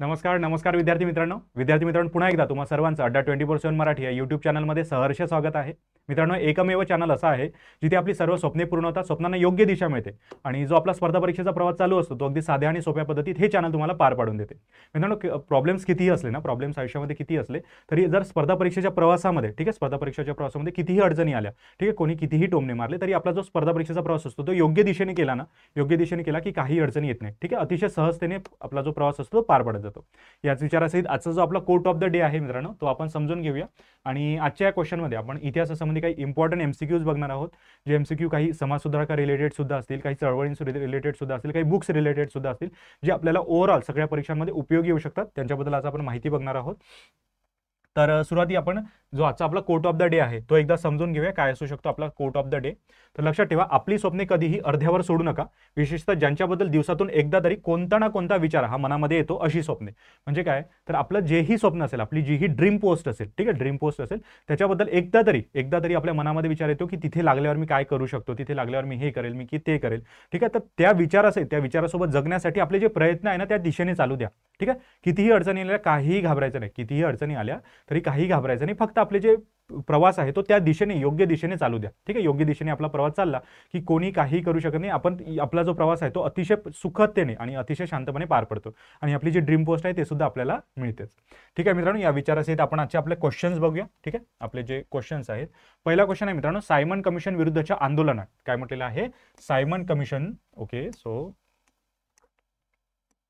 नमस्कार नमस्कार विद्यार्थी मित्रांनो विद्यार्थी मित्रांनो पुन्हा एकदा तुम्हा सर्वांचं अड्डा ट्वेंटी फोर सेवन मराठी या यूट्यूब चॅनलमध्ये सहर्ष स्वागत आहे मित्रांनो एकमेव चॅनल असं आहे जिथे आपली सर्व स्वप्ने पूर्ण होतात स्वप्नांना योग्य दिशा मिळते आणि जो आपला स्पर्धा परीक्षेचा प्रवास चालू असतो तो अगदी साध्या आणि सोप्या पद्धतीत हे चॅनल तुम्हाला पार पाडून देते मित्रांनो प्रॉब्लेम्स कितीही असले ना प्रॉब्लेम्स आयुष्यामध्ये किती असले तरी जर स्पर्धा परीक्षेच्या प्रवासामध्ये ठीक आहे स्पर्धा परीक्षेच्या प्रवासामध्ये कितीही अडचणी आल्या ठीक आहे कोणी कितीही टोमने मारले तरी आपला जो स्पर्धा परीक्षेचा प्रवास असतो तो योग्य दिशेने केला ना योग्य दिशेने केला की काही अडचणी येत नाही ठीक आहे अतिशय सहजतेने आपला जो प्रवास असतो तो पार पडत जातो याच सहित आजचा जो आपला कोर्ट ऑफ द डे आहे मित्रांनो तो आपण समजून घेऊया आणि आजच्या या क्वेश्चनमध्ये आपण इतिहासासंबंधी काही इम्पॉर्टंट एमसीक्यूज बघणार आहोत जे एमसीक्यू काही समाजसुधारका रिलेटेड सुद्धा असतील काही चळवळींस रिलेटेड सुद्धा असतील काही बुक्स रिलेटेड सुद्धा असतील जे आपल्याला ओव्हरऑल सगळ्या परीक्षांमध्ये उपयोगी येऊ शकतात त्यांच्याबद्दल आज आपण माहिती बघणार आहोत तर सुरुवाती आपण जो आजचा आपला कोर्ट ऑफ द डे आहे तो एकदा समजून घेऊया काय असू शकतो आपला कोर्ट ऑफ द डे तर लक्षात ठेवा आपली स्वप्ने कधीही अर्ध्यावर सोडू नका विशेषतः ज्यांच्याबद्दल दिवसातून एकदा तरी कोणता ना कोणता विचार हा मनामध्ये येतो अशी स्वप्ने म्हणजे काय तर आपलं जेही स्वप्न असेल आपली जीही ड्रीम पोस्ट असेल ठीक आहे ड्रीम पोस्ट असेल त्याच्याबद्दल एकदा तरी एकदा तरी आपल्या मनामध्ये विचार येतो की तिथे लागल्यावर मी काय करू शकतो तिथे लागल्यावर मी हे करेल मी की ते करेल ठीक आहे तर त्या असेल त्या विचारासोबत जगण्यासाठी आपले जे प्रयत्न आहे ना त्या दिशेने चालू द्या ठीक आहे कितीही अडचणी आल्या काहीही घाबरायचं नाही कितीही अडचणी आल्या तरी काही घाबरायचं नाही फक्त आपले जे प्रवास आहे तो त्या दिशेने योग्य दिशेने चालू द्या ठीक आहे योग्य दिशेने आपला प्रवास चालला की कोणी काही करू शकत नाही आपण आपला जो प्रवास आहे तो अतिशय सुखदतेने आणि अतिशय शांतपणे पार पडतो आणि आपली जी ड्रीम पोस्ट आहे ते सुद्धा आपल्याला मिळतेच ठीक आहे मित्रांनो या विचारासहित आपण आजचे आपले क्वेश्चन्स बघूया ठीक आहे आपले जे क्वेश्चन्स आहेत पहिला क्वेश्चन आहे मित्रांनो सायमन कमिशन विरुद्धच्या आंदोलनात काय म्हटलेलं आहे Simon Commission okay so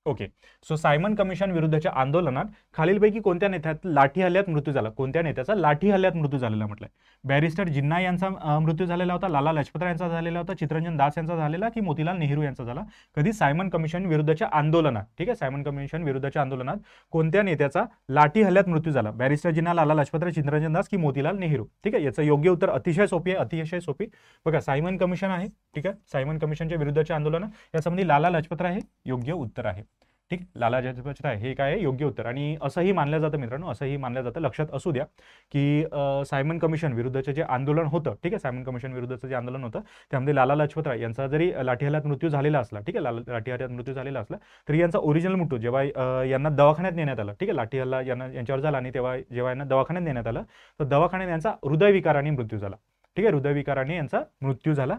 okay so Simon Commission विरुद्धच्या आंदोलनात खालीलपैकी कोणत्या नेत्यात लाठी हल्ल्यात मृत्यू झाला कोणत्या नेत्याचा लाठी हल्ल्यात मृत्यू झालेला म्हटलंय बॅरिस्टर जिन्ना यांचा मृत्यू झालेला होता लाला लजपतराय यांचा झालेला होता चित्रंजन दास यांचा झालेला की मोतीलाल नेहरू यांचा झाला कधी सायमन कमिशन विरुद्धच्या आंदोलनात ठीक आहे सायमन कमिशन विरुद्धच्या आंदोलनात कोणत्या नेत्याचा लाठी हल्ल्यात मृत्यू झाला बॅरिस्टर जिन्ना लाला लजपतराय चित्रंजन दास की मोतीलाल नेहरू ठीक आहे याचं योग्य उत्तर अतिशय सोपी आहे अतिशय सोपी बघा सायमन कमिशन आहे ठीक आहे सायमन कमिशनच्या विरुद्धच्या आंदोलनात यासंबंधी लाला लजपतराय हे योग्य उत्तर आहे ठीक लाला राय हे काय योग्य उत्तर आणि असंही मानलं जातं मित्रांनो असंही मानलं जातं लक्षात असू द्या की सायमन कमिशन विरुद्धचं जे आंदोलन होतं ठीक आहे सायमन कमिशन विरुद्धचं जे आंदोलन होतं त्यामध्ये लाला लजपत राय यांचा जरी लाठीहाल्यात मृत्यू झालेला असला ठीक आहे लाला लाठीहाल्यात मृत्यू झालेला असला तरी यांचा ओरिजिनल मृत्यू जेव्हा यांना दवाखान्यात नेण्यात आलं ठीक आहे लाठीहल्ला यांना यांच्यावर झाला आणि तेव्हा जेव्हा यांना दवाखान्यात नेण्यात आलं तर दवाखान्यात यांचा हृदयविकाराने मृत्यू झाला ठीक आहे हृदयविकाराने यांचा मृत्यू झाला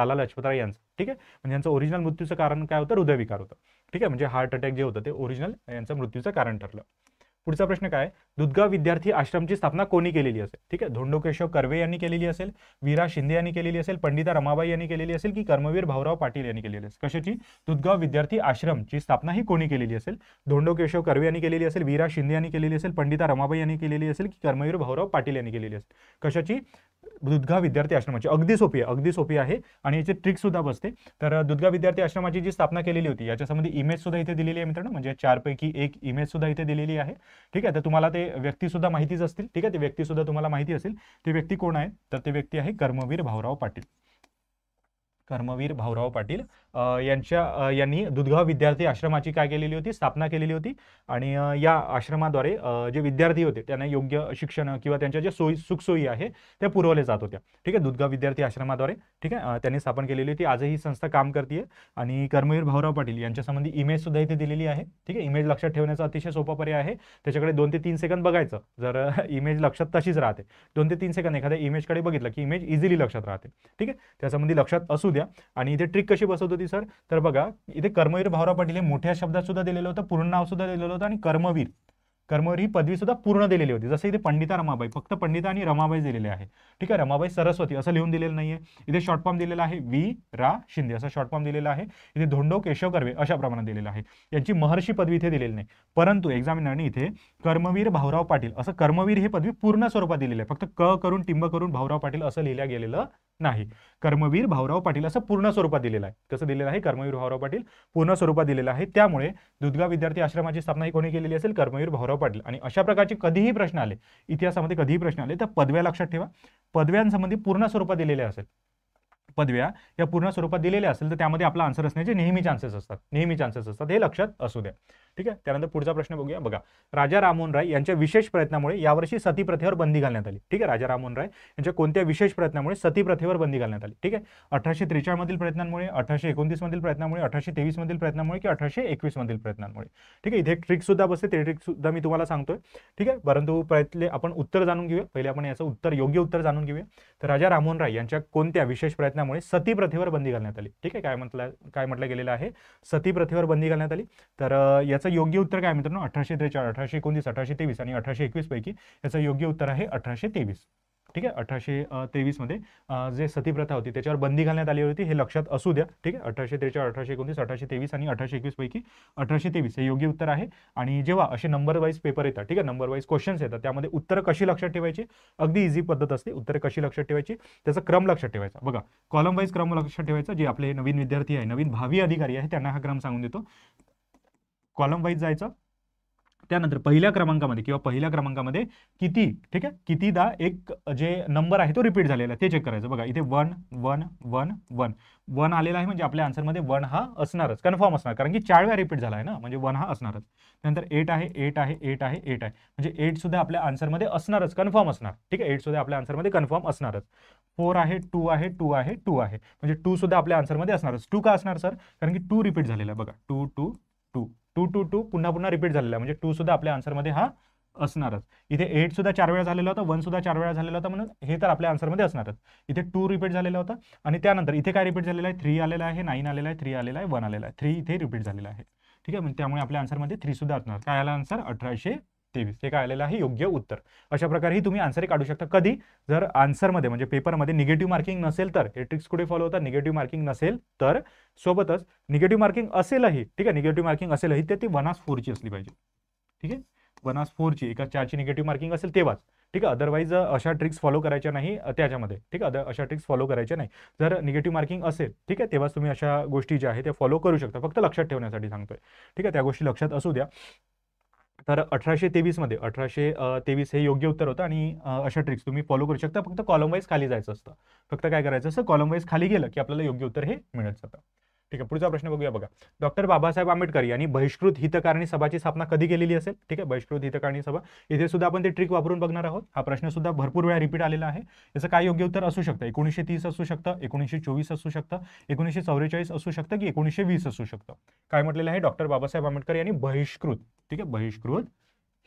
लाला लजपतराय यांचा ठीक आहे म्हणजे यांचं ओरिजिनल मृत्यूचं कारण काय होतं हृदयविकार होतं ठीक आहे म्हणजे हार्ट अटॅक जे होतं ते ओरिजिनल यांचं मृत्यूचं कारण ठरलं पुढचा प्रश्न काय दुधगाव विद्यार्थी आश्रमची स्थापना कोणी केलेली असेल ठीक आहे धोंडो केशव कर्वे यांनी केलेली असेल वीरा शिंदे यांनी केलेली असेल पंडिता रमाबाई यांनी केलेली असेल की कर्मवीर भाऊराव पाटील यांनी केलेली असेल कशाची दुधगाव विद्यार्थी आश्रमची स्थापना ही कोणी केलेली असेल धोंडो केशव कर्वे यांनी केलेली असेल वीरा शिंदे यांनी केलेली असेल पंडिता रमाबाई यांनी केलेली असेल की कर्मवीर भाऊराव पाटील यांनी केलेली असेल कशाची दुधगाव विद्यार्थी आश्रमाची अगदी सोपी आहे अगदी सोपी आहे आणि याची ट्रिक सुद्धा बसते तर दुधगाव विद्यार्थी आश्रमाची जी स्थापना केलेली होती याच्यासंबंधी इमेज सुद्धा इथे दिलेली आहे मित्रांनो म्हणजे चारपैकी एक इमेज सुद्धा इथे दिलेली आहे ठीक आहे तर तुम्हाला ते सुद्धा माहितीच असतील ठीक आहे ते सुद्धा तुम्हाला माहिती असेल ते व्यक्ती कोण आहे तर ते व्यक्ती आहे कर्मवीर भाऊराव पाटील कर्मवीर भाऊराव पाटील यांच्या यांनी दुधगाव विद्यार्थी आश्रमाची काय केलेली होती स्थापना केलेली होती आणि या आश्रमाद्वारे जे विद्यार्थी होते त्यांना योग्य शिक्षण किंवा त्यांच्या ज्या सोयी सुखसोयी आहे त्या पुरवल्या जात होत्या ठीक आहे दुधगाव विद्यार्थी आश्रमाद्वारे ठीक आहे त्यांनी स्थापन केलेली होती आजही ही संस्था काम करते आणि कर्मवीर भाऊराव पाटील यांच्या संबंधी इमेज सुद्धा इथे दिलेली आहे ठीक आहे इमेज लक्षात ठेवण्याचा अतिशय सोपा पर्याय आहे त्याच्याकडे दोन ते तीन सेकंद बघायचं जर इमेज लक्षात तशीच राहते दोन ते तीन सेकंद एखाद्या इमेजकडे बघितलं की इमेज इझिली लक्षात राहते ठीक आहे त्यासंबंधी लक्षात असू द्या आणि इथे ट्रिक कशी बसवत होती सर तर बघा इथे कर्मवीर भावराव पाटील हे मोठ्या शब्दात सुद्धा दिलेलं होतं पूर्ण नाव सुद्धा दिलेलं होतं आणि कर्मवीर कर्मवीर ही पदवी सुद्धा पूर्ण दिलेली होती जसं इथे पंडिता रमाबाई फक्त पंडिता आणि रमाबाई दिलेले आहे ठीक आहे रमाबाई सरस्वती असं लिहून दिलेलं नाहीये इथे शॉर्ट फॉर्म दिलेला आहे वी रा शिंदे असं शॉर्ट फॉर्म दिलेला आहे इथे धोंडो केशव कर्वे अशा प्रमाणात दिलेला आहे यांची महर्षी पदवी इथे दिलेली नाही परंतु एक्झामिनरने इथे कर्मवीर भाऊराव पाटील असं कर्मवीर हे पदवी पूर्ण स्वरूपात दिलेली आहे फक्त क करून टिंब करून भाऊराव पाटील असं लिहिलं गेलेलं नाही कर्मवीर भाऊराव पाटील असं पूर्ण स्वरूपात दिलेलं आहे कसं दिलेलं आहे कर्मवीर भाऊराव पाटील पूर्ण स्वरूपात दिलेलं आहे त्यामुळे दुधगा विद्यार्थी आश्रमाची स्थापना ही कोणी केलेली असेल कर्मवीर भाऊराव पाटील आणि अशा प्रकारचे कधीही प्रश्न आले इतिहासामध्ये कधीही प्रश्न आले तर पदव्या लक्षात ठेवा पदव्यांसंबंधी पूर्ण स्वरूपात दिलेले असेल पदव्या या पूर्ण स्वरूपात दिलेल्या असेल तर त्यामध्ये आपला आन्सर असण्याचे नेहमी चान्सेस असतात नेहमी चान्सेस असतात हे लक्षात असू द्या ठीक आहे त्यानंतर पुढचा प्रश्न बघूया बघा राजा रामोहन राय यांच्या विशेष प्रयत्नामुळे यावर्षी सती प्रथेवर बंदी घालण्यात आली ठीक आहे राजा रामोहन राय यांच्या कोणत्या विशेष प्रयत्नामुळे सती प्रथेवर बंदी घालण्यात आली ठीक आहे अठराशे त्रेचाळमधील प्रयत्नांमुळे अठराशे एकोणतीस मधील प्रयत्नामुळे अठराशे तेवीस मधील प्रयत्नामुळे की अठराशे एकवीस मधील प्रयत्नांमुळे ठीक आहे इथे ट्रिक सुद्धा बसते ते ट्रिक सुद्धा मी तुम्हाला सांगतोय ठीक आहे परंतु प्रयत्न आपण उत्तर जाणून घेऊया पहिले आपण याचं उत्तर योग्य उत्तर जाणून घेऊया तर राजा रामोहन राय यांच्या कोणत्या विशेष प्रयत्न असल्यामुळे सती प्रथेवर बंदी घालण्यात आली ठीक आहे काय म्हटलं काय म्हटलं गेलेलं आहे सती प्रथेवर बंदी घालण्यात आली तर याचं योग्य उत्तर काय मित्रांनो अठराशे त्रेचाळीस अठराशे एकोणीस अठराशे तेवीस आणि अठराशे एकवीस पैकी याचं योग्य उत्तर आहे अठराशे तेवीस ठीक आहे अठराशे मध्ये जे सती प्रथा होती त्याच्यावर बंदी घालण्यात आली होती हे लक्षात असू द्या ठीक आहे अठराशे त्रेचाळ अठराशे एकोणतीस अठराशे तेवीस आणि अठराशे पैकी अठराशे तेवीस हे योग्य उत्तर आहे आणि जेव्हा असे नंबर वाईज पेपर येतात ठीक आहे नंबर वाईज क्वेश्चन्स येतात त्यामध्ये उत्तर कशी लक्षात ठेवायची अगदी इझी पद्धत असते उत्तरं कशी लक्षात ठेवायची त्याचा क्रम लक्षात ठेवायचा बघा कॉलम वाईज क्रम लक्षात ठेवायचा जे आपले नवीन विद्यार्थी आहे नवीन भावी अधिकारी आहे त्यांना हा क्रम सांगून देतो कॉलम वाईज जायचं त्यानंतर पहिल्या क्रमांकामध्ये किंवा पहिल्या क्रमांकामध्ये किती ठीक आहे कितीदा एक जे नंबर आहे तो रिपीट झालेला आहे ते चेक करायचं बघा इथे one one one one one आलेला आहे म्हणजे आपल्या आन्सरमध्ये वन हा असणारच कन्फर्म असणार कारण की चार वेळा रिपीट झाला आहे ना म्हणजे वन हा असणारच त्यानंतर एट आहे एट आहे एट आहे एट आहे म्हणजे एट सुद्धा आपल्या आन्सरमध्ये असणारच कन्फर्म असणार ठीक आहे एट सुद्धा आपल्या आन्सरमध्ये कन्फर्म असणारच फोर आहे टू आहे टू आहे टू आहे म्हणजे टू सुद्धा आपल्या आन्सरमध्ये असणारच टू का असणार सर कारण की टू रिपीट झालेला आहे बघा two two two two two two पुन्हा पुन्हा रिपीट झालेला आहे म्हणजे टू सुद्धा आपल्या आन्सरमध्ये हा असणारच इथे एट सुद्धा चार वेळा झालेला होता वन सुद्धा चार वेळा झालेला होता म्हणून हे तर आपल्या आन्सरमध्ये असणारच इथे टू रिपीट झालेला होता आणि त्यानंतर इथे काय रिपीट झालेला आहे थ्री आलेला आहे नाईन आलेला आहे थ्री आलेला आहे वन आलेला आहे थ्री इथे रिपीट झालेला आहे ठीक आहे म्हणजे त्यामुळे आपल्या आन्सरमध्ये थ्री सुद्धा असणार काय आला आन्सर अठराशे तेवीस हे काय आलेलं आहे योग्य उत्तर अशा प्रकारे तुम्ही आन्सर काढू शकता कधी जर आन्सरमध्ये म्हणजे पेपरमध्ये निगेटिव्ह मार्किंग नसेल तर हे ट्रिक्स कुठे फॉलो होतात निगेटिव्ह मार्किंग नसेल तर सोबतच निगेटिव्ह मार्किंग असेलही ठीक आहे निगेटिव्ह मार्किंग असेलही तर ती वनास फोरची असली पाहिजे ठीक आहे वनास फोरची एका चारची निगेटिव्ह मार्किंग असेल तेव्हाच ठीक आहे अदरवाईज अशा ट्रिक्स फॉलो करायच्या नाही त्याच्यामध्ये ठीक आहे अशा ट्रिक्स फॉलो करायच्या नाही जर निगेटिव्ह मार्किंग असेल ठीक आहे तेव्हाच तुम्ही अशा गोष्टी ज्या आहेत त्या फॉलो करू शकता फक्त लक्षात ठेवण्यासाठी सांगतोय ठीक आहे त्या गोष्टी लक्षात असू द्या तर अठराशे मध्ये अठराशे तेवीस हे योग्य उत्तर होतं आणि अशा ट्रिक्स तुम्ही फॉलो करू शकता फक्त कॉलम वाईज खाली जायचं असतं फक्त काय करायचं असतं कॉलम वाईज खाली गेलं की आपल्याला योग्य उत्तर हे मिळत जातं ठीक आहे पुढचा प्रश्न बघूया बघा डॉक्टर बाबासाहेब आंबेडकर यांनी बहिष्कृत हितकारणी सभाची स्थापना कधी केलेली असेल ठीक आहे बहिष्कृत हितकारणी सभा इथे सुद्धा आपण ते ट्रिक वापरून बघणार आहोत हा प्रश्न सुद्धा भरपूर वेळा रिपीट आलेला आहे याचं काय योग्य उत्तर असू शकतं एकोणीसशे तीस असू शकतं एकोणीसशे चोवीस असू शकतं एकोणीसशे चौवेचाळीस असू शकतं की एकोणीशे वीस असू शकतं काय म्हटलेलं आहे डॉक्टर बाबासाहेब आंबेडकर यांनी बहिष्कृत ठीक आहे बहिष्कृत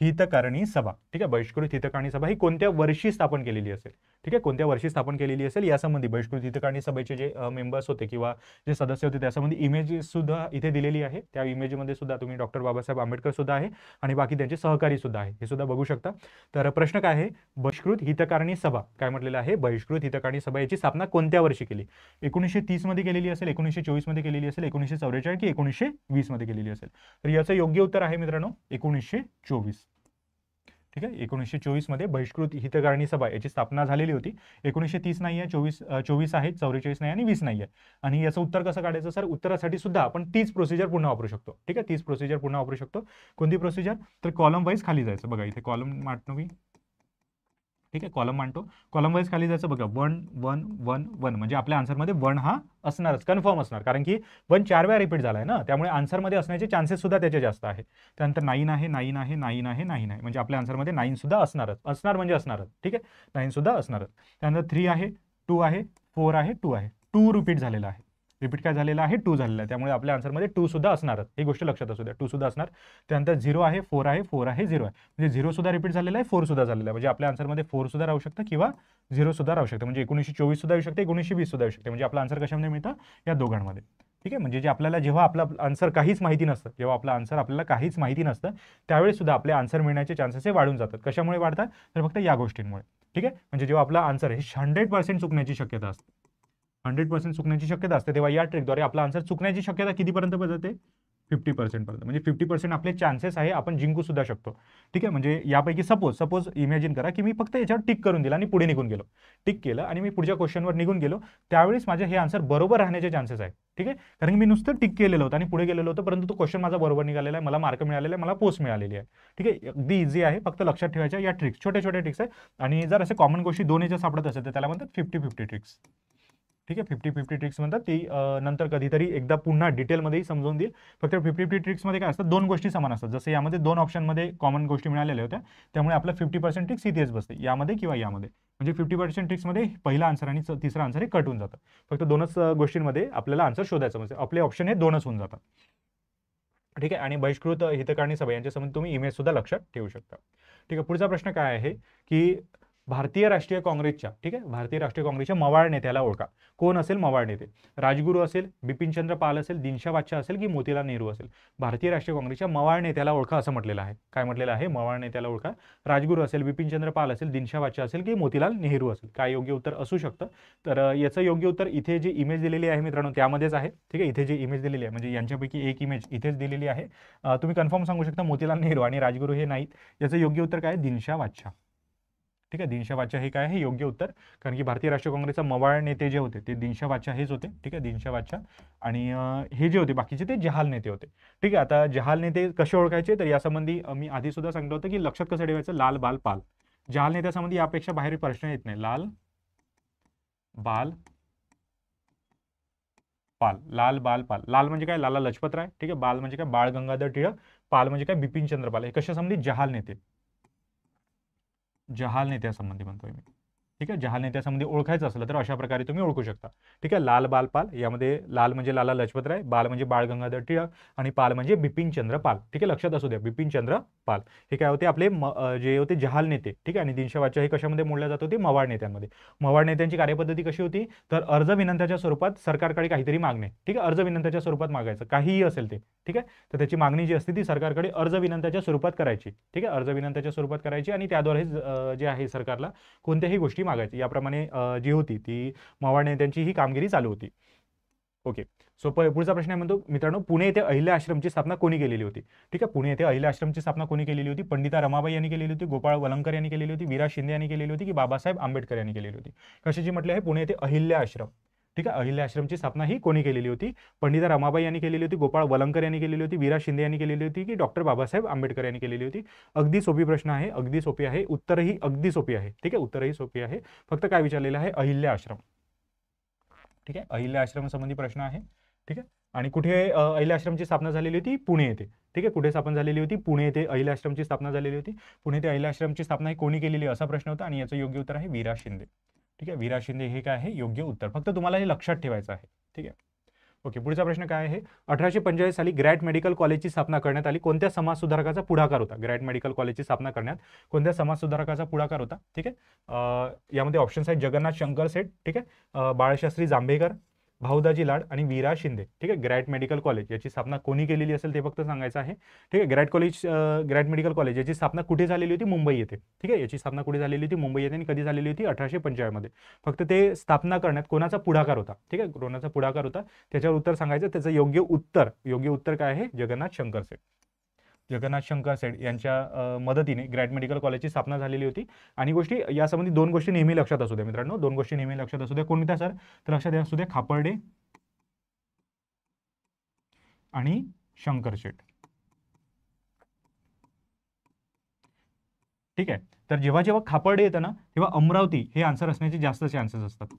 हितकारणी सभा ठीक आहे बहिष्कृत हितकारणी सभा ही कोणत्या वर्षी स्थापन केलेली असेल ठीक आहे कोणत्या वर्षी स्थापन केलेली असेल यासंबंधी बहिष्कृत हितकारणी सभेचे जे मेंबर्स होते किंवा जे सदस्य होते त्यासंबंधी इमेज सुद्धा इथे दिलेली आहे त्या इमेजमध्ये सुद्धा तुम्ही डॉक्टर बाबासाहेब आंबेडकर सुद्धा आहे आणि बाकी त्यांचे सहकारी सुद्धा आहे हे सुद्धा बघू शकता तर प्रश्न काय आहे बहिष्कृत हितकारणी सभा काय म्हटलेलं आहे बहिष्कृत हितकारणी सभा याची स्थापना कोणत्या वर्षी केली एकोणीसशे तीसमध्ये केलेली असेल एकोणीसशे चोवीसमध्ये केलेली असेल एकोणीसशे चौवेचाळीस की एकोणीसशे वीसमध्ये केलेली असेल तर याचं योग्य उत्तर आहे मित्रांनो एकोणीसशे चोवीस ठीक आहे एकोणीसशे चोवीसमध्ये बहिष्कृत हितकारणी सभा याची स्थापना झालेली होती एकोणीसशे तीस नाही आहे चोवीस चोवीस आहे चौवेचाळीस नाही आणि वीस नाही आहे आणि याचं उत्तर कसं काढायचं सर उत्तरासाठी सुद्धा आपण तीच प्रोसिजर पुन्हा वापरू शकतो ठीक आहे तीच प्रोसिजर पुन्हा वापरू शकतो कोणती प्रोसिजर तर कॉलम वाईज खाली जायचं बघा इथे कॉलम मांडणवी ठीक आहे कॉलम मांडतो कॉलम वाईज खाली जायचं बघा वन वन वन वन म्हणजे आपल्या आन्सरमध्ये वन हा असणारच कन्फर्म असणार कारण की वन चार वेळा रिपीट झाला आहे ना त्यामुळे आन्सरमध्ये असण्याचे चान्सेस सुद्धा त्याचे जास्त आहे त्यानंतर नाईन आहे नाईन आहे नाईन आहे नाईन आहे म्हणजे आपल्या आन्सरमध्ये नाईन सुद्धा असणारच असणार म्हणजे असणारच ठीक आहे नाईन सुद्धा असणारच त्यानंतर थ्री आहे टू आहे फोर आहे टू आहे टू रिपीट झालेला आहे रिपीट काय झालेला आहे टू झालेला आहे त्यामुळे आपल्या आन्सरमध्ये टू सुद्धा आहे ही गोष्ट लक्षात असू द्या टू सुद्धा असणार त्यानंतर झिरो आहे फोर आहे फोर आहे झिरो आहे म्हणजे झिरो सुद्धा रिपीट झालेला आहे फोर सुद्धा झालेला आहे म्हणजे आपल्या आन्सरमध्ये फोर सुद्धा राहू शकतं किंवा झिरो सुद्धा राहू शकतं म्हणजे एकोणीशे चोवीस सुद्धा येऊ शकते एकोणीशे वीस सुद्धा येऊ शकते म्हणजे आपला आन्सर कशामध्ये मिळतं या दोघांमध्ये ठीक आहे म्हणजे जे आपल्याला जेव्हा आपला आन्सर काहीच माहिती नसतं जेव्हा आपला आन्सर आपल्याला काहीच माहिती नसतं त्यावेळी सुद्धा आपले आन्सर मिळण्याचे चान्सेस हे वाढून जातात कशामुळे वाढतात तर फक्त या गोष्टींमुळे ठीक आहे म्हणजे जेव्हा आपला आन्सर हे हंड्रेड पर्सेंट चुकण्याची शक्यता असते हंड्रेड पर्सेंट चुकण्याची शक्यता असते तेव्हा या ट्रिकद्वारे आपला आन्सर चुकण्याची शक्यता कितीपर्यंत बदलते फिफ्टी पर्सेंटपर्यंत म्हणजे फिफ्टी पर्सेंट आपले चान्सेस आहे आपण जिंकू सुद्धा शकतो ठीक आहे म्हणजे यापैकी सपोज सपोज इमॅजिन करा की मी फक्त याच्यावर टिक करून दिला आणि पुढे निघून गेलो टिक केलं आणि मी पुढच्या क्वेश्चनवर निघून गेलो त्यावेळेस माझे हे आन्सर बरोबर राहण्याचे चान्सेस आहे ठीक आहे कारण की मी नुसतं टिक केलेलं होतं आणि पुढे गेलेलो होतं परंतु तो क्वेश्चन माझा बरोबर निघालेला आहे मला मार्क मिळालेला आहे मला पोस्ट मिळालेली आहे ठीक आहे अगदी इझी आहे फक्त लक्षात ठेवायच्या या ट्रिक्स छोट्या छोट्या ट्रिक्स आहेत आणि जर असे कॉमन गोष्टी दोन याच्या सापडत असेल तर त्याला म्हणतात फिफ्टी फिफ्टी ट्रिक्स ठीक आहे फिफ्टी फिफ्टी ट्रिक्स म्हणतात ती नंतर कधीतरी एकदा पुन्हा डिटेलमध्येही समजून देईल फक्त फिफ्टी फिफ्टी ट्रिक्समध्ये काय असतात दोन गोष्टी समान असतात जसं यामध्ये दोन ऑप्शनमध्ये कॉमन गोष्टी मिळालेल्या होत्या त्यामुळे आपलं फिफ्टी पर्सेंट ट्रिक्स इथेच बसते यामध्ये किंवा यामध्ये म्हणजे फिफ्टी पर्सेंट ट्रिक्समध्ये पहिला आन्सर आणि तिसरा आन्सर हे कटून होऊन जातं फक्त दोनच गोष्टींमध्ये आपल्याला आन्सर शोधायचं म्हणजे आपले ऑप्शन हे दोनच होऊन जातात ठीक आहे आणि बहिष्कृत हितकारणी सभा यांच्यासंबंधी तुम्ही इमेज सुद्धा लक्षात ठेवू शकता ठीक आहे पुढचा प्रश्न काय आहे की भारतीय राष्ट्रीय काँग्रेसच्या ठीक आहे भारतीय राष्ट्रीय काँग्रेसच्या मवाळ नेत्याला ओळखा कोण असेल मवाळ नेते राजगुरू असेल बिपिनचंद्र पाल असेल दिनशा बादशाह असेल की मोतीलाल नेहरू असेल भारतीय राष्ट्रीय काँग्रेसच्या मवाळ नेत्याला ओळखा असं म्हटलेलं आहे काय म्हटलेलं आहे मवाळ नेत्याला ओळखा राजगुरू असेल बिपिनचंद्र पाल असेल दिनशा बादशा असेल की मोतीलाल नेहरू असेल काय योग्य उत्तर असू शकतं तर याचं योग्य उत्तर इथे जी इमेज दिलेली आहे मित्रांनो त्यामध्येच आहे ठीक आहे इथे जी इमेज दिलेली आहे म्हणजे यांच्यापैकी एक इमेज इथेच दिलेली आहे तुम्ही कन्फर्म सांगू शकता मोतीलाल नेहरू आणि राजगुरू हे नाहीत याचं योग्य उत्तर काय दिनशा बादशा ठीक आहे दिनशा हे काय आहे योग्य उत्तर कारण की भारतीय राष्ट्रीय काँग्रेसचा मवाळ नेते जे होते ते दिनशा वाचा हेच होते ठीक आहे दिनशा वाचा आणि हे जे होते बाकीचे ते जहाल नेते होते ठीक आहे आता जहाल नेते कसे ओळखायचे तर यासंबंधी मी आधी सुद्धा सांगितलं होतं की लक्षात कसं ठेवायचं लाल बाल पाल जहाल नेत्यासंबंधी यापेक्षा बाहेर प्रश्न येत नाही लाल बाल पाल लाल बाल पाल लाल म्हणजे काय लाला लजपत राय ठीक आहे बाल म्हणजे काय बाळ गंगाधर टिळक पाल म्हणजे काय बिपिन चंद्रपाल हे कशासंबंधी जहाल नेते जहाल नेत्यासंबंधी म्हणतोय मी ठीक आहे जहाल त्यामध्ये ओळखायचं असलं तर अशा प्रकारे तुम्ही ओळखू शकता ठीक आहे लाल बाल पाल यामध्ये लाल म्हणजे लाला लजपतराय बाल म्हणजे बाळ गंगाधर टिळक आणि पाल म्हणजे बिपिनचंद्र पाल ठीक आहे लक्षात असू द्या चंद्र पाल हे काय होते आपले जे होते जहाल नेते ठीक आहे आणि दिनशेवाच्या हे कशामध्ये मोडल्या जात होते मवाळ नेत्यांमध्ये मवाळ नेत्यांची कार्यपद्धती कशी होती तर अर्ज विनंत्याच्या स्वरूपात सरकारकडे काहीतरी मागणे ठीक आहे अर्ज विनंत्याच्या स्वरूपात मागायचं काहीही असेल ते ठीक आहे तर त्याची मागणी जी असते ती सरकारकडे अर्ज विनंत्याच्या स्वरूपात करायची ठीक आहे अर्ज विनंत्याच्या स्वरूपात करायची आणि त्याद्वारे जे आहे सरकारला कोणत्याही गोष्टी मागायची याप्रमाणे जी होती ती मवाड नेत्यांची ही कामगिरी चालू होती ओके सो पुढचा प्रश्न आहे म्हणतो मित्रांनो पुणे येथे अहिल्या आश्रमची स्थापना कोणी केलेली होती ठीक आहे पुणे येथे अहिल्या आश्रमची स्थापना कोणी केलेली होती पंडिता रमाबाई यांनी केलेली होती गोपाळ वलंकर यांनी केलेली होती विराज शिंदे यांनी केलेली होती की बाबासाहेब आंबेडकर यांनी केलेली होती कशाची म्हटले आहे पुणे येथे अहिल्या आश्रम ठीक आहे अहिल्या आश्रमची स्थापना ही कोणी केलेली होती पंडिता रमाबाई यांनी केलेली होती गोपाळ वलंकर यांनी केलेली होती वीरा शिंदे यांनी केलेली होती की डॉक्टर बाबासाहेब आंबेडकर यांनी केलेली होती अगदी सोपी प्रश्न आहे अगदी सोपी आहे उत्तरही अगदी सोपी आहे ठीक आहे उत्तरही सोपी आहे फक्त काय विचारलेलं आहे अहिल्या आश्रम ठीक आहे अहिल्या आश्रमासंबंधी प्रश्न आहे ठीक आहे आणि कुठे अहिल्या आश्रमची स्थापना झालेली होती पुणे येथे ठीक आहे कुठे स्थापन झालेली होती पुणे येथे अहिल्या आश्रमची स्थापना झालेली होती पुणे येथे अहिल्या आश्रमची स्थापना ही कोणी केलेली असा प्रश्न होता आणि याचं योग्य उत्तर आहे वीरा शिंदे ठीक आहे विरा शिंदे हे काय आहे योग्य उत्तर फक्त तुम्हाला हे लक्षात ठेवायचं आहे ठीक आहे ओके पुढचा प्रश्न काय आहे अठराशे पंचेचाळीस साली ग्रॅट मेडिकल कॉलेजची स्थापना करण्यात आली कोणत्या सुधारकाचा पुढाकार होता ग्रॅट मेडिकल कॉलेजची स्थापना करण्यात कोणत्या समाजसुधारकाचा पुढाकार होता ठीक आहे यामध्ये ऑप्शन्स आहेत जगन्नाथ शंकर सेठ ठीक आहे बाळशास्त्री जांभेकर भाऊदाजी लाड आणि वीरा शिंदे ठीक आहे ग्रॅट मेडिकल कॉलेज याची स्थापना कोणी केलेली असेल ते फक्त सांगायचं आहे ठीक आहे Grant College Grant Medical College याची स्थापना कुठे झालेली होती मुंबई येथे ठीक आहे याची स्थापना कुठे झालेली होती मुंबई येथे आणि कधी झालेली होती अठराशे पंचाळमध्ये फक्त ते स्थापना करण्यात कोणाचा पुढाकार होता ठीक आहे कोणाचा पुढाकार होता त्याच्यावर उत्तर सांगायचं त्याचं योग्य उत्तर योग्य उत्तर काय आहे जगन्नाथ शंकरसेठ जगन्नाथ शंकर सेठ यांच्या मदतीने ग्रॅड मेडिकल कॉलेजची स्थापना झालेली होती आणि गोष्टी यासंबंधी दोन गोष्टी नेहमी लक्षात असू द्या मित्रांनो दोन गोष्टी नेहमी लक्षात असू द्या कोणत्या सर तर लक्षात असू द्या खापर्डे आणि शंकर शेठ ठीक आहे तर जेव्हा जेव्हा खापर्डे येतं ना तेव्हा अमरावती हे आन्सर असण्याचे जास्त चान्सेस असतात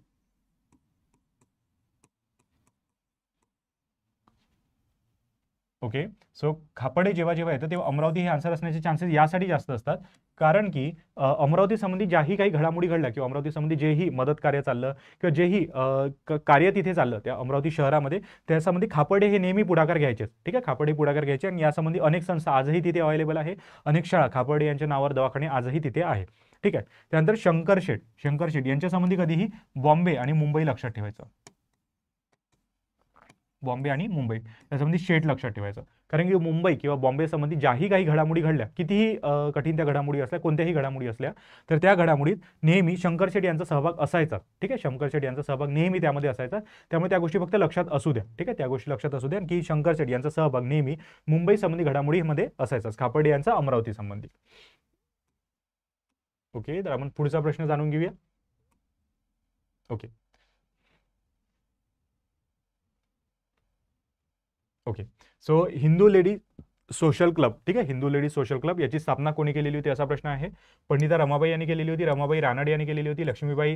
ओके सो खापडे जेव्हा जेव्हा येतं तेव्हा अमरावती हे आन्सर असण्याचे चान्सेस यासाठी जास्त असतात कारण की अमरावती संबंधी ज्याही काही घडामोडी घडल्या किंवा अमरावती संबंधी जेही मदत कार्य चाललं किंवा जेही कार्य तिथे चाललं त्या अमरावती शहरामध्ये त्यासंबंधी खापडे हे नेहमी पुढाकार घ्यायचे ठीक आहे खापडे पुढाकार घ्यायचे आणि यासंबंधी अनेक संस्था आजही तिथे अवेलेबल आहे अनेक शाळा खापडे यांच्या नावावर दवाखाने आजही तिथे आहे ठीक आहे त्यानंतर शंकर शेठ शंकर शेठ यांच्यासंबंधी कधीही बॉम्बे आणि मुंबई लक्षात ठेवायचं बॉम्बे आणि मुंबई यासंबंधी शेट लक्षात ठेवायचं कारण की मुंबई किंवा बॉम्बे संबंधी ज्याही काही घडामोडी घडल्या कितीही कठीण त्या घडामोडी असल्या कोणत्याही घडामोडी असल्या तर त्या घडामोडीत नेहमी शंकर शेट यांचा सहभाग असायचा ठीक आहे शंकर शेट यांचा सहभाग नेहमी त्यामध्ये असायचा त्यामुळे त्या गोष्टी फक्त लक्षात असू द्या ठीक आहे त्या गोष्टी लक्षात असू द्या की शंकर शेट यांचा सहभाग नेहमी मुंबई संबंधी घडामोडीमध्ये असायचाच खापर्डे यांचा अमरावती संबंधी ओके तर आपण पुढचा प्रश्न जाणून घेऊया okay Okay. So Hindu lady social club ठीक आहे हिंदू लेडीज सोशल क्लब याची स्थापना कोणी केलेली होती असा प्रश्न आहे पंडिता रमाबाई यांनी केलेली होती रमाबाई रानडे यांनी केलेली होती लक्ष्मीबाई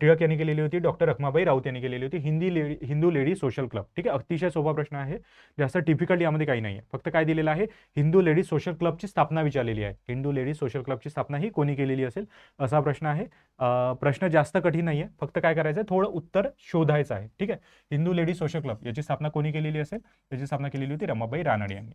टिळक यांनी केलेली होती डॉक्टर रखमाबाई राऊत यांनी केलेली होती Hindi lady Hindu ladies social club ठीक आहे अतिशय सोपा प्रश्न आहे जास्त टिफिकल्ट यामध्ये काही नाही आहे फक्त काय दिलेलं आहे हिंदू लेडीज सोशल क्लबची स्थापना विचारलेली आहे हिंदू लेडीज सोशल क्लबची स्थापना ही कोणी केलेली असेल असा प्रश्न आहे प्रश्न जास्त कठीण नाही आहे फक्त काय करायचं आहे थोडं उत्तर शोधायचं आहे ठीक आहे हिंदू लेडीज सोशल क्लब याची स्थापना कोणी केलेली असेल याची स्थापना केलेली होती रमाबाई रानडे यांनी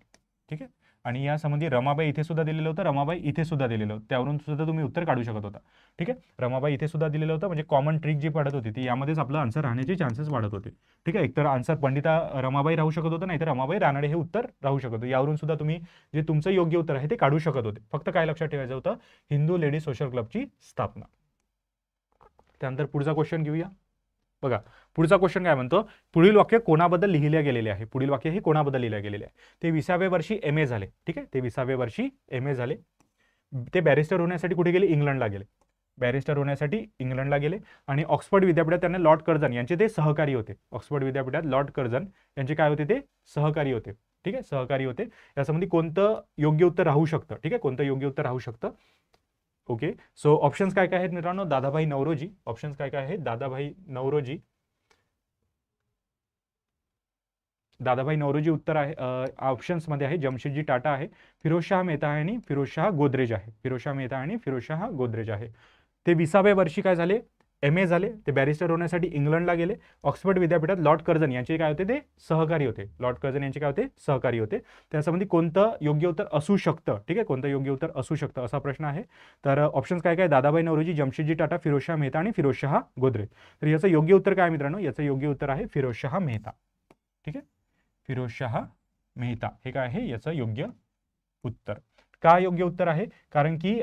ठीक आहे आणि यासंबंधी रमाबाई इथे सुद्धा दिलेलं होतं रमाबाई इथे सुद्धा दिलेलं होतं त्यावरून सुद्धा तुम्ही उत्तर काढू शकत होता ठीक आहे रमाबाई इथे सुद्धा दिलेलं होतं म्हणजे कॉमन ट्रिक जी पडत होती ती यामध्येच आपलं आन्सर राहण्याचे चान्सेस वाढत होते ठीक आहे एकतर आन्सर पंडिता रमाबाई राहू शकत होतं नाही तर रमाबाई रानडे हे उत्तर राहू शकत होतं यावरून सुद्धा तुम्ही जे तुमचं योग्य उत्तर आहे ते काढू शकत होते फक्त काय लक्षात ठेवायचं होतं हिंदू लेडीज सोशल क्लबची स्थापना त्यानंतर पुढचा क्वेश्चन घेऊया बघा पुढचा क्वेश्चन काय म्हणतो पुढील वाक्य कोणाबद्दल लिहिले गेलेले आहे पुढील वाक्य हे कोणाबद्दल लिहिले गेलेले आहे ते विसाव्या वर्षी एम ए झाले ठीक आहे ते विसाव्या वर्षी एम ए झाले ते बॅरिस्टर होण्यासाठी कुठे गेले इंग्लंडला गेले बॅरिस्टर होण्यासाठी इंग्लंडला गेले आणि ऑक्सफर्ड विद्यापीठात त्यांना लॉर्ड कर्जन यांचे ते सहकारी होते ऑक्सफर्ड विद्यापीठात लॉर्ड कर्जन यांचे काय होते ते सहकारी होते ठीक आहे सहकारी होते यासंबंधी कोणतं योग्य उत्तर राहू शकतं ठीक आहे कोणतं योग्य उत्तर राहू शकतं ओके सो ऑप्शन्स काय काय आहेत मित्रांनो दादाभाई नवरोजी ऑप्शन्स काय काय आहेत दादाभाई नवरोजी दादाभाई नवरोजी उत्तर आहे ऑप्शन्स मध्ये आहे जमशेदजी टाटा आहे फिरोजशहा मेहता आहे आणि गोदरेज आहे फिरोजशाह मेहता आणि फिरोजशाह गोदरेज आहे ते विसाव्या वर्षी काय झाले एम ए झाले ते बॅरिस्टर होण्यासाठी इंग्लंडला गेले ऑक्सफर्ड विद्यापीठात लॉर्ड कर्जन यांचे काय होते ते सहकारी होते लॉर्ड कर्जन यांचे काय होते सहकारी होते त्यासंबंधी कोणतं योग्य उत्तर असू शकतं ठीक आहे कोणतं योग्य उत्तर असू शकतं असा प्रश्न आहे तर ऑप्शन्स काय काय दादाबाई नवरोजी जमशेदजी टाटा फिरोजशाह मेहता आणि फिरोजशाह गोदरेज तर याचं योग्य उत्तर काय मित्रांनो याचं योग्य उत्तर आहे फिरोजशहा मेहता ठीक आहे फिरोजशाह मेहता हे काय आहे याचं योग्य उत्तर का योग्य उत्तर आहे कारण की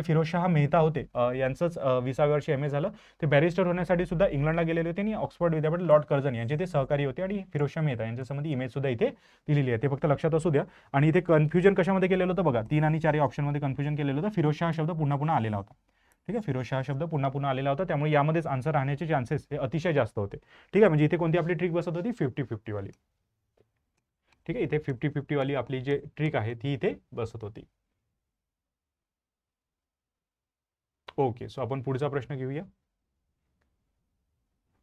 जे शहा मेहता होते यांचंच विसाव्या वर्षी एम ए झालं ते बॅरिस्टर होण्यासाठी सुद्धा इंग्लंडला गेलेले होते आणि ऑक्सफर्ड विद्यापीठ लॉर्ड कर्जन यांचे ते सहकारी होते आणि फिरोशाह मेहता यांच्यासंबंधी इमेज सुद्धा इथे दिलेली आहे ते फक्त लक्षात असू द्या आणि इथे कन्फ्युजन कशामध्ये केलेलं होतं बघा तीन आणि चारही या ऑप्शनमध्ये कन्फ्युजन केलेलं होतं फिरोजशाह शब्द पुन्हा पुन्हा आलेला होता ठीक आहे फिरोजशाह शब्द पुन्हा पुन्हा आलेला होता त्यामुळे यामध्येच आन्सर राहण्याचे चान्सेस हे अतिशय जास्त होते ठीक आहे म्हणजे इथे कोणती आपली ट्रिक बसत होती फिफ्टी फिफ्टीवाली ठीक आहे इथे फिफ्टी फिफ्टीवाली आपली जे ट्रिक आहे ती इथे बसत होती ओके सो आपण पुढचा प्रश्न घेऊया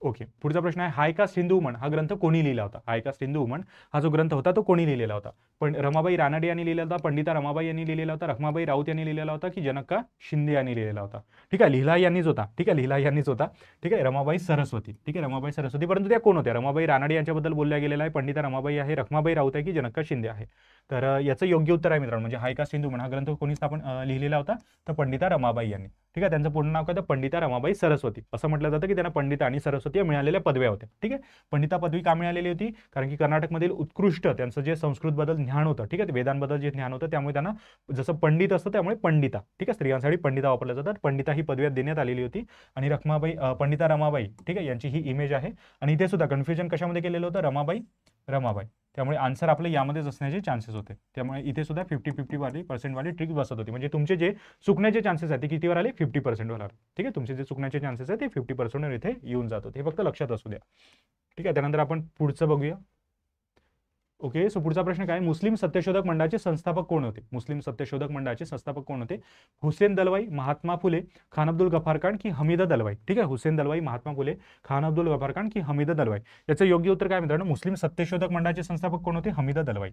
ओके पुढचा प्रश्न आहे हायका हिंदू उमण हा ग्रंथ कोणी लिहिला होता हायका सिंधू उमण हा जो ग्रंथ होता तो कोणी लिहिलेला होता पण रमाबाई रानाडे यांनी लिहिला होता पंडिता रमाबाई यांनी लिहिलेला होता रखमाबाई राऊत यांनी लिहिलेला होता की जनक्का शिंदे यांनी लिहिलेला होता ठीक आहे लिहिला यांनीच होता ठीक आहे लिहिला यांनीच होता ठीक आहे रमाबाई सरस्वती ठीक आहे रमाबाई सरस्वती परंतु त्या कोण होत्या रमाबाई रानडे यांच्याबद्दल बोलल्या गेलेला आहे पंडिता रमाबाई आहे रखमाबाई राऊत आहे की जनक्का शिंदे आहे तर याचं योग्य उत्तर आहे मित्रांनो म्हणजे हायका सिंधू म्हण हा ग्रंथ कोणी आपण लिहिलेला होता तर पंडिता रमाबाई यांनी ठीक आहे त्यांचं पूर्ण नाव काय पंडिता रमाबाई सरस्वती असं म्हटलं जातं की त्यांना पंडिता आणि सरस्वती या मिळालेल्या पदव्या होत्या ठीक आहे पंडिता पदवी का मिळालेली होती कारण की कर्नाटकमधील उत्कृष्ट त्यांचं जे संस्कृतबद्दल ज्ञान होतं ठीक आहे वेदांबद्दल जे ज्ञान होतं त्यामुळे त्यांना जसं पंडित असतं त्यामुळे पंडिता ठीक आहे स्त्रियांसाठी पंडिता वापरल्या जातात पंडिता ही पदव्या देण्यात आलेली होती आणि रखमाबाई पंडिता रमाबाई ठीक आहे यांची ही इमेज आहे आणि इथे सुद्धा कन्फ्युजन कशामध्ये केलेलं होतं रमाबाई रमाबाई त्यामुळे आन्सर आपले यामध्येच असण्याचे चान्सेस होते त्यामुळे इथे सुद्धा फिफ्टी फिफ्टीवाली पर्सेंटवाली ट्रिक बसत होती म्हणजे तुमचे जे चुकण्याचे चान्सेस आहेत ते कितीवर आले फिफ्टी पर्सेंटवर आले ठीक आहे तुमचे जे चुकण्याचे चान्सेस आहेत ते फिफ्टी पर्सेंटवर इथे येऊन जात होते हे फक्त लक्षात असू द्या ठीक आहे त्यानंतर आपण पुढचं बघूया ओके सो पुढचा प्रश्न काय मुस्लिम सत्यशोधक मंडळाचे संस्थापक कोण होते मुस्लिम सत्यशोधक मंडळाचे संस्थापक कोण होते हुसेन दलवाई महात्मा फुले खान अब्दुल गफारखान की हमीदा दलवाई ठीक आहे हुसेन दलवाई महात्मा फुले खान अब्दुल गफारखान की हमीदा दलवाई याचं योग्य उत्तर काय मित्रांनो मुस्लिम सत्यशोधक मंडळाचे संस्थापक कोण होते हमीदा दलवाई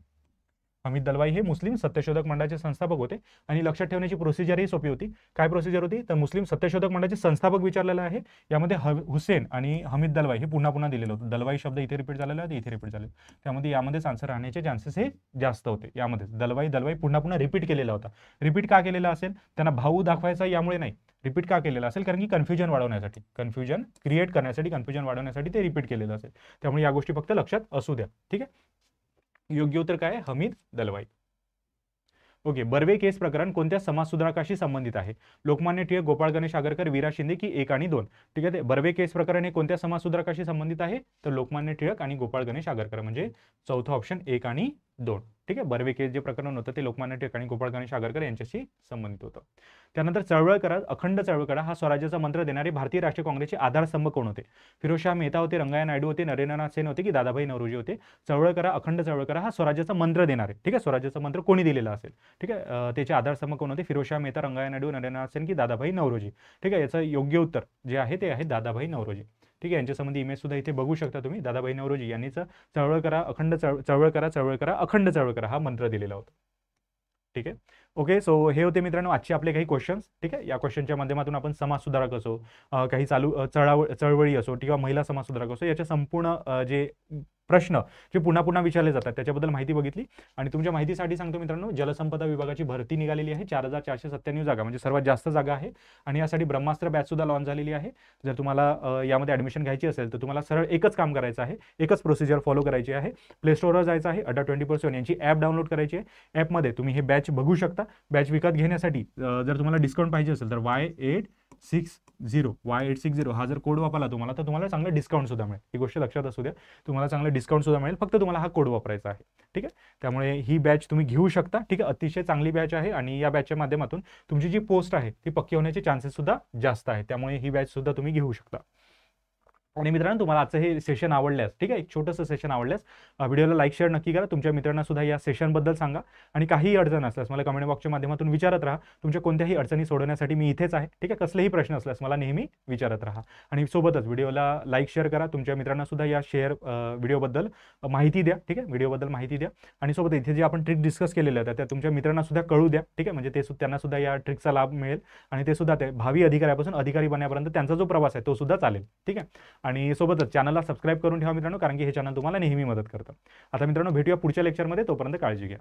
अमित दलवाई हे मुस्लिम सत्यशोधक मंडळाचे संस्थापक होते आणि लक्षात ठेवण्याची प्रोसिजर ही सोपी होती काय प्रोसिजर होती तर मुस्लिम सत्यशोधक मंडळाचे संस्थापक विचारलेलं आहे यामध्ये हुसेन आणि हमीद दलवाई हे पुन्हा पुन्हा दिलेलं होतं दलवाई शब्द इथे रिपीट झालेला आहे इथे रिपीट झाले त्यामध्ये यामध्येच आन्सर राहण्याचे चान्सेस हे जास्त होते यामध्ये दलवाई दलवाई पुन्हा पुन्हा रिपीट केलेला होता रिपीट का केलेला असेल त्यांना भाऊ दाखवायचा यामुळे नाही रिपीट का केलेला असेल कारण की कन्फ्युजन वाढवण्यासाठी कन्फ्युजन क्रिएट करण्यासाठी कन्फ्युजन वाढवण्यासाठी ते रिपीट केलेलं असेल त्यामुळे या गोष्टी फक्त लक्षात असू द्या ठीक आहे योग्य उत्तर काय हमीद दलवाई ओके बर्वे केस प्रकरण कोणत्या समाजसुधारकाशी संबंधित आहे लोकमान्य टिळक गोपाळ गणेश आगरकर वीरा शिंदे की एक आणि दोन ठीक आहे बर्वे केस प्रकरण हे कोणत्या समाजसुधारकाशी संबंधित आहे तर लोकमान्य टिळक आणि गोपाळ गणेश आगरकर म्हणजे चौथा ऑप्शन एक आणि दोन ठीक आहे बर्वे जे प्रकरण होतं ते लोकमान्य ठिकाणी गोपाळकांनी आगरकर यांच्याशी संबंधित होतं त्यानंतर चळवळ करा अखंड चळवळ करा हा स्वराज्याचा मंत्र देणारे भारतीय राष्ट्रीय काँग्रेसचे आधारस्तंभ कोण होते फिरोजशाह मेहता होते रंगाया नायडू होते नरेंद्रनाथ सेन होते की दादाभाई नवरोजी होते चळवळ करा अखंड चळवळ करा हा स्वराज्याचा मंत्र देणारे ठीक आहे स्वराज्याचा मंत्र कोणी दिलेला असेल ठीक आहे त्याचे आधारस्तंभ कोण होते फिरोजशाह मेहता रंगाया नायडू नरेंद्रनाथ सेन की दादाभाई नवरोजी ठीक आहे याचं योग्य उत्तर जे आहे ते आहे दादाभाई नवरोजी ठीक आहे यांच्यासंबंधी सुद्धा इथे बघू शकता तुम्ही दादाबाई नवरोजी यांनीच चळवळ करा अखंड चळवळ करा चळवळ करा अखंड चळवळ करा हा मंत्र दिलेला होता ठीक आहे ओके सो हे होते मित्रांनो आजचे आपले काही क्वेश्चन्स ठीक आहे या क्वेश्चनच्या माध्यमातून आपण समाज सुधारक असो काही चालू चळवळी असो किंवा महिला समाज सुधारक असो याच्या संपूर्ण जे प्रश्न जे पुन्हा पुन्हा विचारले जातात त्याच्याबद्दल माहिती बघितली आणि तुमच्या माहितीसाठी सांगतो मित्रांनो जलसंपदा विभागाची भरती निघालेली आहे चार हजार चारशे सत्त्याण्णव जागा म्हणजे सर्वात जास्त जागा आहे आणि यासाठी ब्रह्मास्त्र बॅच सुद्धा लॉन्च झालेली आहे जर तुम्हाला यामध्ये ऍडमिशन घ्यायची असेल तर तुम्हाला सरळ एकच काम करायचं आहे एकच प्रोसिजर फॉलो करायची आहे प्ले स्टोरवर जायचं आहे अडा ट्वेंटी पर्सेंट यांची ॲप डाउनलोड करायची आहे ॲपमध्ये तुम्ही हे बॅच बघू शकता बॅच विकत घेण्यासाठी जर तुम्हाला डिस्काउंट पाहिजे असेल तर Y eight six zero Y eight six zero हा जर कोड वापरला तुम्हाला तर तुम्हाला चांगलं डिस्काउंट सुद्धा मिळेल ही गोष्ट लक्षात असू द्या तुम्हाला चांगलं डिस्काउंट सुद्धा मिळेल फक्त तुम्हाला हा कोड वापरायचा आहे ठीक आहे त्यामुळे ही बॅच तुम्ही घेऊ शकता ठीक आहे अतिशय चांगली बॅच आहे आणि या बॅचच्या माध्यमातून तुमची जी पोस्ट आहे ती पक्की होण्याचे चान्सेस सुद्धा जास्त आहे त्यामुळे ही बॅच सुद्धा तुम्ही घेऊ शकता आणि मित्रांनो तुम्हाला आजचं हे सेशन आवडल्यास ठीक आहे एक छोटंसं सेशन आवडल्यास व्हिडिओला लाईक शेअर नक्की करा तुमच्या मित्रांना सुद्धा या सेशनबद्दल सांगा आणि काही अडचण असल्यास मला कमेंट बॉक्सच्या माध्यमातून विचारत राहा तुमच्या कोणत्याही अडचणी सोडवण्यासाठी मी इथेच आहे ठीक आहे कसलेही प्रश्न असल्यास मला नेहमी विचारत राहा आणि सोबतच व्हिडिओला लाईक शेअर करा तुमच्या मित्रांना सुद्धा या शेअर व्हिडिओबद्दल माहिती द्या ठीक आहे व्हिडिओबद्दल माहिती द्या आणि सोबत इथे जे आपण ट्रिक डिस्कस केलेल्या होत्या त्या तुमच्या मित्रांना सुद्धा कळू द्या ठीक आहे म्हणजे ते त्यांना सुद्धा या ट्रिकचा लाभ मिळेल आणि ते सुद्धा ते भावी अधिकाऱ्यापासून अधिकारी बनण्यापर्यंत त्यांचा जो प्रवास आहे तो सुद्धा चालेल ठीक आहे आणि सोबतच चॅनलला सबस्क्राईब करून ठेवा मित्रांनो कारण की हे चॅनल तुम्हाला नेहमी मदत करतं आता मित्रांनो भेटूया पुढच्या लेक्चरमध्ये तोपर्यंत काळजी घ्या